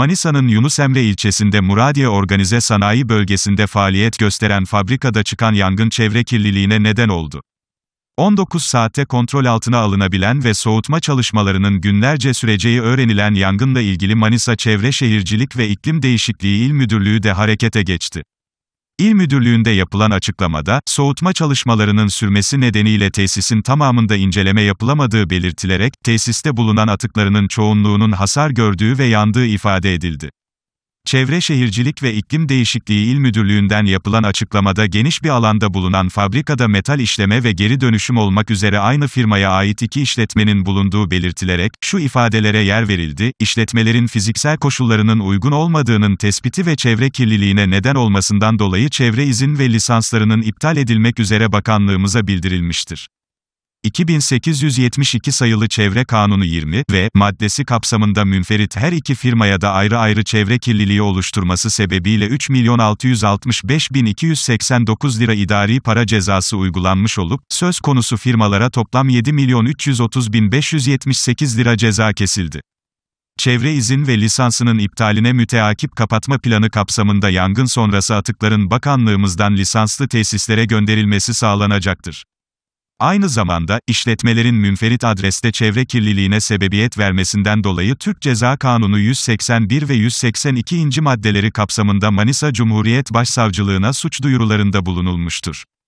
Manisa'nın Yunus Emre ilçesinde Muradiye Organize Sanayi Bölgesi'nde faaliyet gösteren fabrikada çıkan yangın çevre kirliliğine neden oldu. 19 saatte kontrol altına alınabilen ve soğutma çalışmalarının günlerce süreceği öğrenilen yangınla ilgili Manisa Çevre Şehircilik ve İklim Değişikliği İl Müdürlüğü de harekete geçti. İl Müdürlüğü'nde yapılan açıklamada, soğutma çalışmalarının sürmesi nedeniyle tesisin tamamında inceleme yapılamadığı belirtilerek, tesiste bulunan atıklarının çoğunluğunun hasar gördüğü ve yandığı ifade edildi. Çevre Şehircilik ve İklim Değişikliği İl Müdürlüğü'nden yapılan açıklamada geniş bir alanda bulunan fabrikada metal işleme ve geri dönüşüm olmak üzere aynı firmaya ait iki işletmenin bulunduğu belirtilerek, şu ifadelere yer verildi, işletmelerin fiziksel koşullarının uygun olmadığının tespiti ve çevre kirliliğine neden olmasından dolayı çevre izin ve lisanslarının iptal edilmek üzere bakanlığımıza bildirilmiştir. 2872 sayılı Çevre Kanunu 20 ve maddesi kapsamında münferit her iki firmaya da ayrı ayrı çevre kirliliği oluşturması sebebiyle 3.665.289 lira idari para cezası uygulanmış olup, söz konusu firmalara toplam 7.330.578 lira ceza kesildi çevre izin ve lisansının iptaline müteakip kapatma planı kapsamında yangın sonrası atıkların bakanlığımızdan lisanslı tesislere gönderilmesi sağlanacaktır. Aynı zamanda, işletmelerin münferit adreste çevre kirliliğine sebebiyet vermesinden dolayı Türk Ceza Kanunu 181 ve 182. maddeleri kapsamında Manisa Cumhuriyet Başsavcılığına suç duyurularında bulunulmuştur.